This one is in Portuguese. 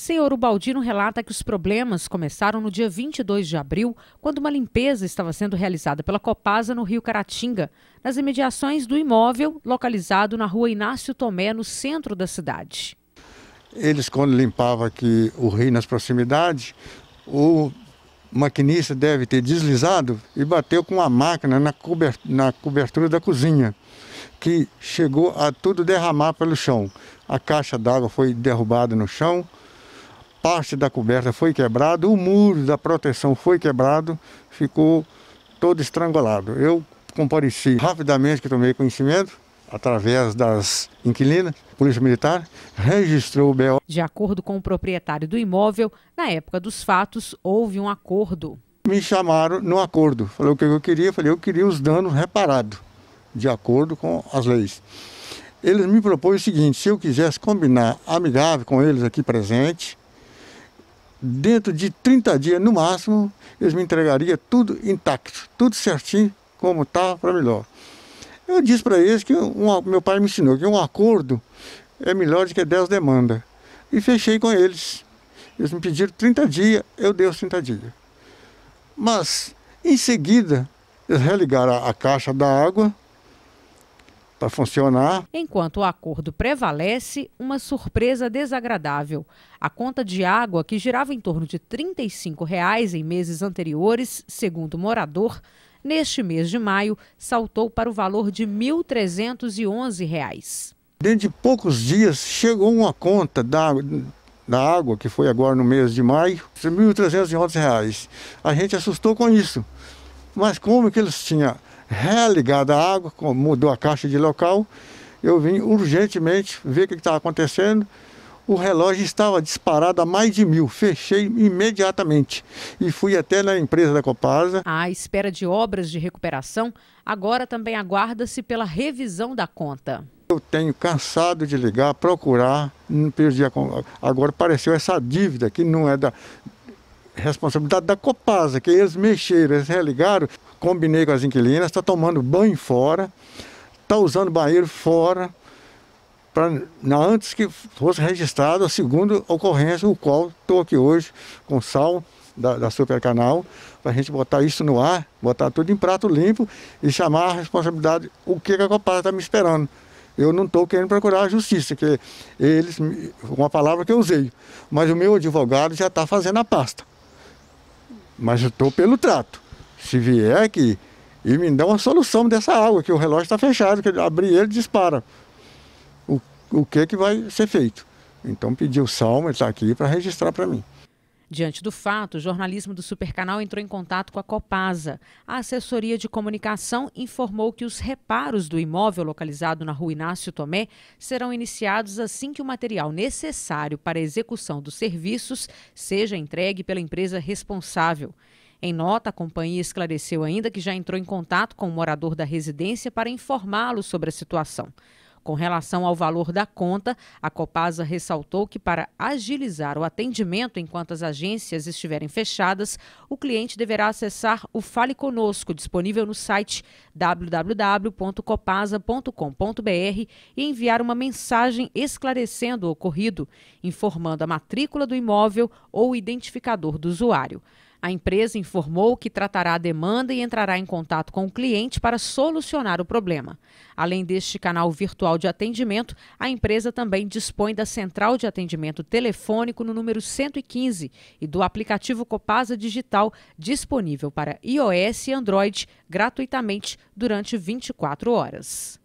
Senhor Ubaldino relata que os problemas começaram no dia 22 de abril, quando uma limpeza estava sendo realizada pela Copasa no Rio Caratinga, nas imediações do imóvel localizado na rua Inácio Tomé, no centro da cidade. Eles, quando limpavam aqui o rio nas proximidades, o maquinista deve ter deslizado e bateu com a máquina na, na cobertura da cozinha, que chegou a tudo derramar pelo chão. A caixa d'água foi derrubada no chão, parte da coberta foi quebrada, o muro da proteção foi quebrado, ficou todo estrangulado. Eu compareci rapidamente, que tomei conhecimento, através das inquilinas, Polícia Militar, registrou o BO. De acordo com o proprietário do imóvel, na época dos fatos, houve um acordo. Me chamaram no acordo. Falei o que eu queria, falei, eu queria os danos reparados, de acordo com as leis. Eles me propôs o seguinte, se eu quisesse combinar amigável com eles aqui presente, dentro de 30 dias no máximo, eles me entregariam tudo intacto, tudo certinho, como está, para melhor. Eu disse para eles que um, meu pai me ensinou que um acordo é melhor do que 10 demandas. E fechei com eles. Eles me pediram 30 dias, eu dei os 30 dias. Mas, em seguida, eles religaram a, a caixa da água para funcionar. Enquanto o acordo prevalece, uma surpresa desagradável. A conta de água, que girava em torno de R$ 35 reais em meses anteriores, segundo o morador, neste mês de maio saltou para o valor de R$ 1.311. Dentro de poucos dias chegou uma conta da, da água, que foi agora no mês de maio, R$ 1.311. A gente assustou com isso. Mas como que eles tinham religada a água, mudou a caixa de local. Eu vim urgentemente ver o que estava acontecendo. O relógio estava disparado a mais de mil. Fechei imediatamente e fui até na empresa da Copasa. A espera de obras de recuperação agora também aguarda-se pela revisão da conta. Eu tenho cansado de ligar, procurar, não perdi a... Agora apareceu essa dívida que não é da responsabilidade da Copasa, que eles mexeram, eles religaram, combinei com as inquilinas, está tomando banho fora, está usando banheiro fora, pra, na, antes que fosse registrado a segunda ocorrência, o qual estou aqui hoje com sal da, da Supercanal, para a gente botar isso no ar, botar tudo em prato limpo e chamar a responsabilidade, o que, que a Copasa está me esperando eu não estou querendo procurar a justiça, que eles, uma palavra que eu usei, mas o meu advogado já está fazendo a pasta. Mas eu estou pelo trato. Se vier aqui e me dá uma solução dessa água, que o relógio está fechado, que abrir ele dispara. O, o que, que vai ser feito? Então pedi o Salmo, ele está aqui para registrar para mim. Diante do fato, o jornalismo do Supercanal entrou em contato com a Copasa. A assessoria de comunicação informou que os reparos do imóvel localizado na rua Inácio Tomé serão iniciados assim que o material necessário para a execução dos serviços seja entregue pela empresa responsável. Em nota, a companhia esclareceu ainda que já entrou em contato com o morador da residência para informá-lo sobre a situação. Com relação ao valor da conta, a Copasa ressaltou que para agilizar o atendimento enquanto as agências estiverem fechadas, o cliente deverá acessar o Fale Conosco, disponível no site www.copasa.com.br e enviar uma mensagem esclarecendo o ocorrido, informando a matrícula do imóvel ou o identificador do usuário. A empresa informou que tratará a demanda e entrará em contato com o cliente para solucionar o problema. Além deste canal virtual de atendimento, a empresa também dispõe da central de atendimento telefônico no número 115 e do aplicativo Copasa Digital disponível para iOS e Android gratuitamente durante 24 horas.